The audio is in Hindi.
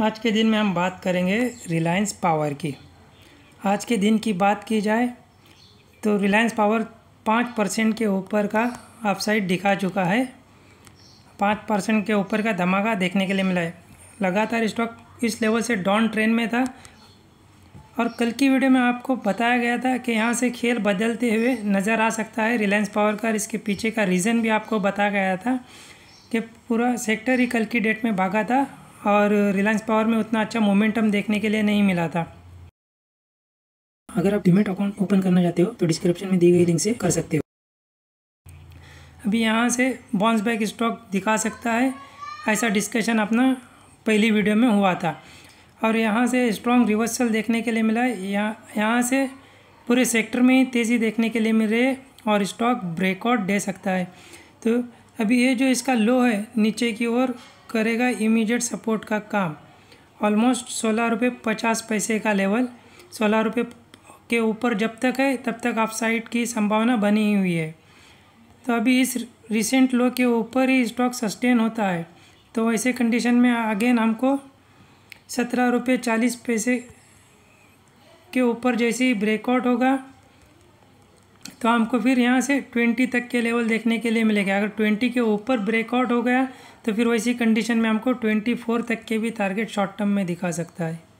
आज के दिन में हम बात करेंगे रिलायंस पावर की आज के दिन की बात की जाए तो रिलायंस पावर पाँच परसेंट के ऊपर का अपसाइड दिखा चुका है पाँच परसेंट के ऊपर का धमाका देखने के लिए मिला है लगातार स्टॉक इस लेवल से डाउन ट्रेन में था और कल की वीडियो में आपको बताया गया था कि यहाँ से खेल बदलते हुए नज़र आ सकता है रिलायंस पावर का इसके पीछे का रीज़न भी आपको बताया गया था कि पूरा सेक्टर ही कल की डेट में भागा था और रिलायंस पावर में उतना अच्छा मोमेंटम देखने के लिए नहीं मिला था अगर आप डिमेट अकाउंट ओपन करना चाहते हो तो डिस्क्रिप्शन में दी गई लिंक से कर सकते हो अभी यहाँ से बॉन्स बैक स्टॉक दिखा सकता है ऐसा डिस्कशन अपना पहली वीडियो में हुआ था और यहाँ से स्ट्रॉन्ग रिवर्सल देखने के लिए मिला है यहाँ यहाँ से पूरे सेक्टर में तेज़ी देखने के लिए मिल रही है और स्टॉक ब्रेकआउट दे सकता है तो अभी ये जो इसका लो है नीचे की ओर करेगा इमीडिएट सपोर्ट का काम ऑलमोस्ट सोलह रुपये पचास पैसे का लेवल सोलह रुपये के ऊपर जब तक है तब तक आप साइड की संभावना बनी हुई है तो अभी इस रिसेंट लो के ऊपर ही स्टॉक सस्टेन होता है तो ऐसे कंडीशन में अगेन हमको सत्रह रुपये चालीस पैसे के ऊपर जैसे ही ब्रेकआउट होगा तो हमको फिर यहाँ से ट्वेंटी तक के लेवल देखने के लिए मिलेगा अगर ट्वेंटी के ऊपर ब्रेकआउट हो गया तो फिर वैसी कंडीशन में हमको ट्वेंटी फोर तक के भी टारगेट शॉर्ट टर्म में दिखा सकता है